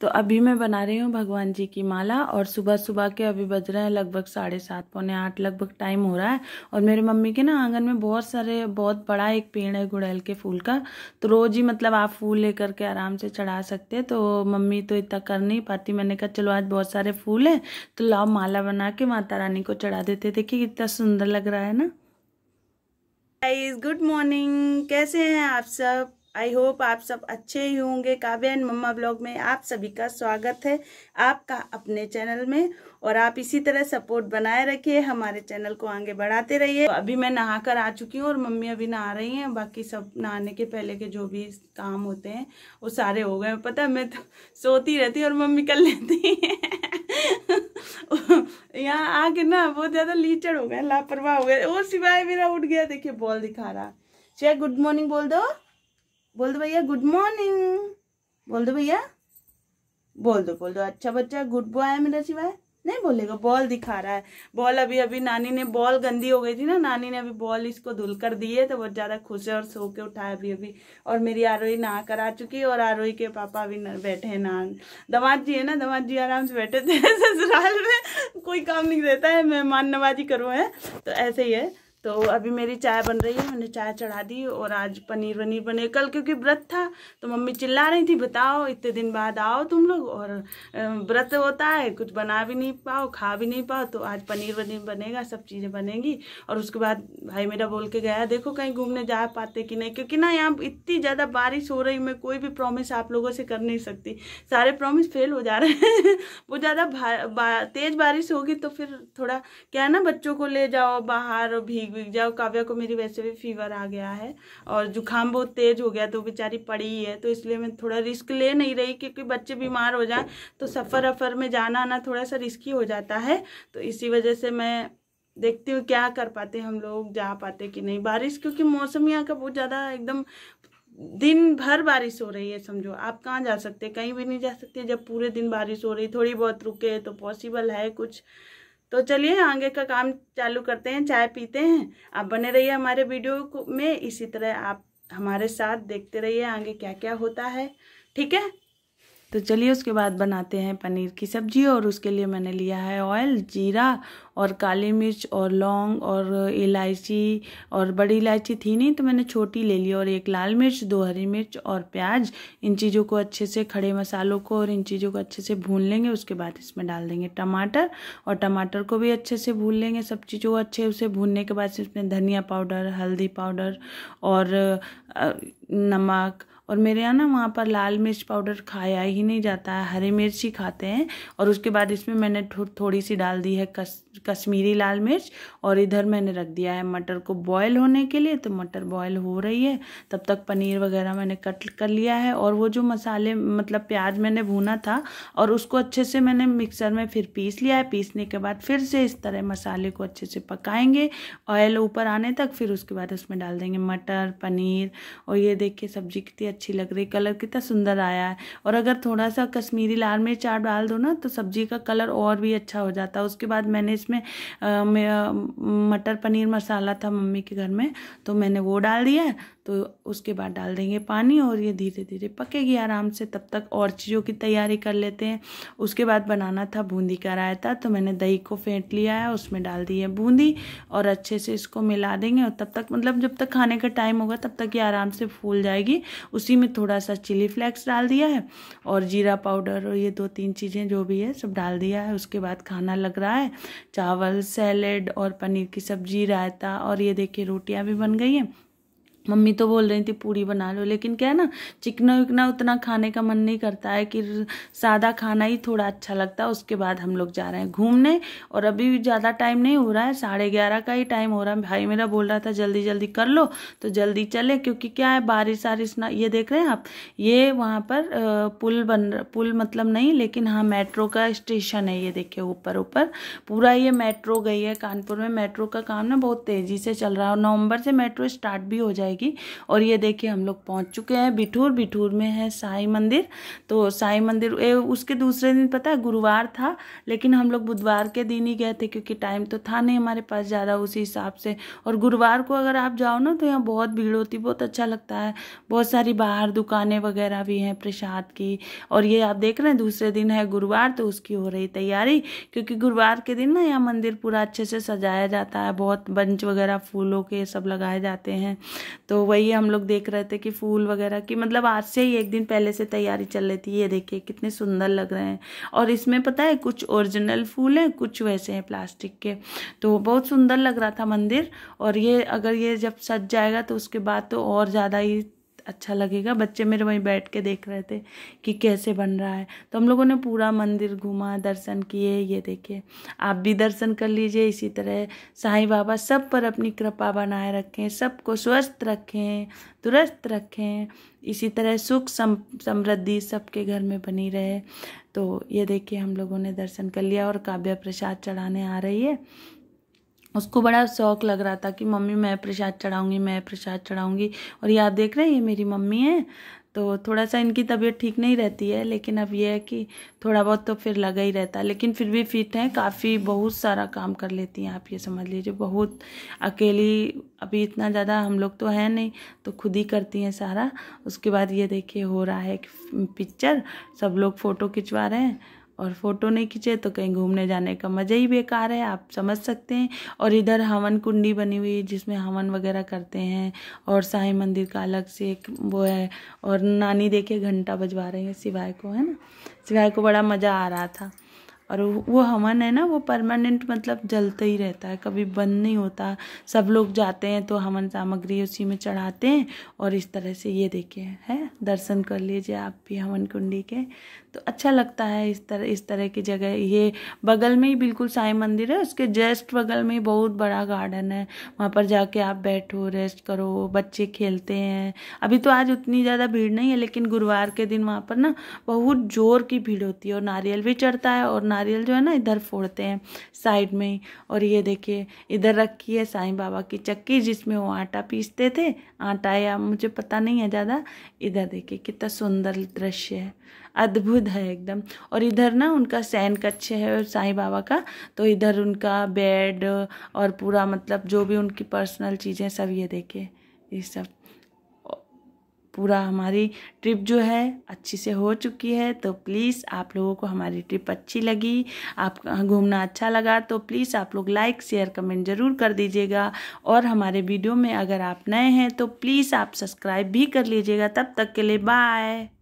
तो अभी मैं बना रही हूँ भगवान जी की माला और सुबह सुबह के अभी बज रहे हैं लगभग साढ़े सात पौने आठ लगभग टाइम हो रहा है और मेरे मम्मी के ना आंगन में बहुत सारे बहुत बड़ा एक पेड़ है गुड़ैल के फूल का तो रोज़ ही मतलब आप फूल लेकर के आराम से चढ़ा सकते हैं तो मम्मी तो इतना कर नहीं पाती मैंने कहा चलो आज बहुत सारे फूल हैं तो लाओ माला बना के माता रानी को चढ़ा देते देखिए इतना सुंदर लग रहा है ना गुड मॉर्निंग कैसे हैं आप सब आई होप आप सब अच्छे ही होंगे काव्या एंड मम्मा ब्लॉग में आप सभी का स्वागत है आपका अपने चैनल में और आप इसी तरह सपोर्ट बनाए रखिए हमारे चैनल को आगे बढ़ाते रहिए तो अभी मैं नहा कर आ चुकी हूँ और मम्मी अभी नहा रही हैं बाकी सब नहाने के पहले के जो भी काम होते हैं वो सारे हो गए पता मैं तो सोती रहती और मम्मी कर लेती यहाँ आके ना बहुत ज़्यादा लीचड़ हो गए लापरवाह हो गए और सिवाय मेरा उठ गया देखिए बॉल दिखा रहा चाहे गुड मॉर्निंग बोल दो बोल दो भैया गुड मॉर्निंग बोल दो भैया बोल दो बोल दो अच्छा बच्चा गुड बॉय है मेरा शिवाय नहीं बोलेगा बॉल दिखा रहा है बॉल अभी अभी नानी ने बॉल गंदी हो गई थी ना नानी ने अभी बॉल इसको धुल कर दी है तो बहुत ज़्यादा खुश है और सो के उठाया अभी अभी और मेरी आरोही नहा कर आ चुकी है और आरोही के पापा अभी बैठे हैं नहा दमाद जी है ना दमाद जी आराम से बैठे थे ससुराल में कोई काम नहीं देता है मेहमान नवाजी करो है तो ऐसे ही है तो अभी मेरी चाय बन रही है मैंने चाय चढ़ा दी और आज पनीर वनीर बने कल क्योंकि व्रत था तो मम्मी चिल्ला रही थी बताओ इतने दिन बाद आओ तुम लोग और व्रत होता है कुछ बना भी नहीं पाओ खा भी नहीं पाओ तो आज पनीर वनीर बनेगा सब चीज़ें बनेंगी और उसके बाद भाई मेरा बोल के गया देखो कहीं घूमने जा पाते कि नहीं क्योंकि ना यहाँ इतनी ज़्यादा बारिश हो रही मैं कोई भी प्रॉमिस आप लोगों से कर नहीं सकती सारे प्रॉमिस फेल हो जा रहे हैं वो ज़्यादा तेज़ बारिश होगी तो फिर थोड़ा क्या है ना बच्चों को ले जाओ बाहर भीग भीग जाए काव्या को मेरी वैसे भी फीवर आ गया है और जुकाम बहुत तेज़ हो गया तो बेचारी पड़ी ही है तो इसलिए मैं थोड़ा रिस्क ले नहीं रही क्योंकि बच्चे बीमार हो जाए तो सफ़र अफर में जाना आना थोड़ा सा रिस्की हो जाता है तो इसी वजह से मैं देखती हूँ क्या कर पाते हम लोग जा पाते कि नहीं बारिश क्योंकि मौसम यहाँ का बहुत ज़्यादा एकदम दिन भर बारिश हो रही है समझो आप कहाँ जा सकते कहीं भी नहीं जा सकते जब पूरे दिन बारिश हो रही थोड़ी बहुत रुके तो पॉसिबल है कुछ तो चलिए आगे का काम चालू करते हैं चाय पीते हैं आप बने रहिए हमारे वीडियो में इसी तरह आप हमारे साथ देखते रहिए आगे क्या क्या होता है ठीक है तो चलिए उसके बाद बनाते हैं पनीर की सब्जी और उसके लिए मैंने लिया है ऑयल जीरा और काली मिर्च और लौंग और इलायची और बड़ी इलायची थी नहीं तो मैंने छोटी ले ली और एक लाल मिर्च दो हरी मिर्च और प्याज इन चीज़ों को अच्छे से खड़े मसालों को और इन चीज़ों को अच्छे से भून लेंगे उसके बाद इसमें डाल देंगे टमाटर और टमाटर को भी अच्छे से भून लेंगे सब चीज़ों को अच्छे उसे भूनने के बाद इसमें धनिया पाउडर हल्दी पाउडर और नमक और मेरे यहाँ ना वहाँ पर लाल मिर्च पाउडर खाया ही नहीं जाता है हरी मिर्च ही खाते हैं और उसके बाद इसमें मैंने थो, थोड़ी सी डाल दी है कस, कश्मीरी लाल मिर्च और इधर मैंने रख दिया है मटर को बॉयल होने के लिए तो मटर बॉयल हो रही है तब तक पनीर वगैरह मैंने कट कर लिया है और वो जो मसाले मतलब प्याज मैंने भूना था और उसको अच्छे से मैंने मिक्सर में फिर पीस लिया है पीसने के बाद फिर से इस तरह मसाले को अच्छे से पकाएंगे ऑयल ऊपर आने तक फिर उसके बाद उसमें डाल देंगे मटर पनीर और ये देखिए सब्जी कितनी अच्छी लग रही कलर कितना सुंदर आया है और अगर थोड़ा सा कश्मीरी लाल मिर्च चाट डाल दो ना तो सब्जी का कलर और भी अच्छा हो जाता है उसके बाद मैंने इसमें मटर पनीर मसाला था मम्मी के घर में तो मैंने वो डाल दिया तो उसके बाद डाल देंगे पानी और ये धीरे धीरे पकेगी आराम से तब तक और चीज़ों की तैयारी कर लेते हैं उसके बाद बनाना था बूंदी का रायता तो मैंने दही को फेंट लिया है उसमें डाल दी है बूंदी और अच्छे से इसको मिला देंगे और तब तक मतलब जब तक खाने का टाइम होगा तब तक ये आराम से फूल जाएगी उसी में थोड़ा सा चिली फ्लैक्स डाल दिया है और जीरा पाउडर और ये दो तीन चीज़ें जो भी है सब डाल दिया है उसके बाद खाना लग रहा है चावल सैलेड और पनीर की सब्जी रायता और ये देखिए रोटियाँ भी बन गई हैं मम्मी तो बोल रही थी पूरी बना लो लेकिन क्या है ना चिकना विकना उतना खाने का मन नहीं करता है कि सादा खाना ही थोड़ा अच्छा लगता है उसके बाद हम लोग जा रहे हैं घूमने और अभी ज़्यादा टाइम नहीं हो रहा है साढ़े ग्यारह का ही टाइम हो रहा है भाई मेरा बोल रहा था जल्दी जल्दी कर लो तो जल्दी चले क्योंकि क्या है बारिश वारिश ना ये देख रहे हैं आप ये वहाँ पर पुल बन पुल मतलब नहीं लेकिन हाँ मेट्रो का स्टेशन है ये देखिए ऊपर ऊपर पूरा ये मेट्रो गई है कानपुर में मेट्रो का काम ना बहुत तेज़ी से चल रहा है और नवंबर से मेट्रो स्टार्ट भी हो जाएगी जाएगी और ये देखिए हम लोग पहुँच चुके हैं बिठूर बिठूर में है साई मंदिर तो साई मंदिर ए, उसके दूसरे दिन पता है गुरुवार था लेकिन हम लोग बुधवार के दिन ही गए थे क्योंकि टाइम तो था नहीं हमारे पास ज़्यादा उसी हिसाब से और गुरुवार को अगर आप जाओ ना तो यहाँ बहुत भीड़ होती बहुत अच्छा लगता है बहुत सारी बाहर दुकानें वगैरह भी हैं प्रसाद की और ये आप देख रहे हैं दूसरे दिन है गुरुवार तो उसकी हो रही तैयारी क्योंकि गुरुवार के दिन ना यहाँ मंदिर पूरा अच्छे से सजाया जाता है बहुत बंच वगैरह फूलों के सब लगाए जाते हैं तो वही हम लोग देख रहे थे कि फूल वगैरह की मतलब आज से ही एक दिन पहले से तैयारी चल रही थी ये देखिए कितने सुंदर लग रहे हैं और इसमें पता है कुछ ओरिजिनल फूल हैं कुछ वैसे हैं प्लास्टिक के तो बहुत सुंदर लग रहा था मंदिर और ये अगर ये जब सज जाएगा तो उसके बाद तो और ज़्यादा ही अच्छा लगेगा बच्चे मेरे वहीं बैठ के देख रहे थे कि कैसे बन रहा है तो हम लोगों ने पूरा मंदिर घूमा दर्शन किए ये देखिए आप भी दर्शन कर लीजिए इसी तरह साई बाबा सब पर अपनी कृपा बनाए रखें सबको स्वस्थ रखें दुरुस्त रखें इसी तरह सुख सम समृद्धि सबके घर में बनी रहे तो ये देखिए हम लोगों ने दर्शन कर लिया और काव्य प्रसाद चढ़ाने आ रही है उसको बड़ा शौक लग रहा था कि मम्मी मैं प्रसाद चढ़ाऊंगी मैं प्रसाद चढ़ाऊंगी और ये आप देख रहे हैं ये मेरी मम्मी है तो थोड़ा सा इनकी तबीयत ठीक नहीं रहती है लेकिन अब यह है कि थोड़ा बहुत तो फिर लगा ही रहता है लेकिन फिर भी फिट हैं काफ़ी बहुत सारा काम कर लेती हैं आप ये समझ लीजिए बहुत अकेली अभी इतना ज़्यादा हम लोग तो हैं नहीं तो खुद ही करती हैं सारा उसके बाद ये देखिए हो रहा है पिक्चर सब लोग फ़ोटो खिंचवा रहे हैं और फ़ोटो नहीं खींचे तो कहीं घूमने जाने का मज़ा ही बेकार है आप समझ सकते हैं और इधर हवन कुंडी बनी हुई है जिसमें हवन वगैरह करते हैं और साईं मंदिर का अलग से एक वो है और नानी देखे घंटा बजवा रही है सिवाय को है ना सिवाय को बड़ा मज़ा आ रहा था और वो हवन है ना वो परमानेंट मतलब जलता ही रहता है कभी बंद नहीं होता सब लोग जाते हैं तो हवन सामग्री उसी में चढ़ाते हैं और इस तरह से ये देखिए है दर्शन कर लीजिए आप भी हवन कुंडी के तो अच्छा लगता है इस तरह इस तरह की जगह ये बगल में ही बिल्कुल साई मंदिर है उसके जस्ट बगल में ही बहुत बड़ा गार्डन है वहाँ पर जाके आप बैठो रेस्ट करो बच्चे खेलते हैं अभी तो आज उतनी ज़्यादा भीड़ नहीं है लेकिन गुरुवार के दिन वहाँ पर ना बहुत ज़ोर की भीड़ होती है और नारियल भी चढ़ता है और नारियल जो है ना इधर फोड़ते हैं साइड में ही और ये देखिए इधर रखी है साईं बाबा की चक्की जिसमें वो आटा पीसते थे आटा या मुझे पता नहीं है ज़्यादा इधर देखिए कितना सुंदर दृश्य है अद्भुत है एकदम और इधर ना उनका सैन कच्छे है और साईं बाबा का तो इधर उनका बेड और पूरा मतलब जो भी उनकी पर्सनल चीज़ें सब ये देखे ये सब पूरा हमारी ट्रिप जो है अच्छी से हो चुकी है तो प्लीज़ आप लोगों को हमारी ट्रिप अच्छी लगी आप घूमना अच्छा लगा तो प्लीज़ आप लोग लाइक शेयर कमेंट ज़रूर कर दीजिएगा और हमारे वीडियो में अगर आप नए हैं तो प्लीज़ आप सब्सक्राइब भी कर लीजिएगा तब तक के लिए बाय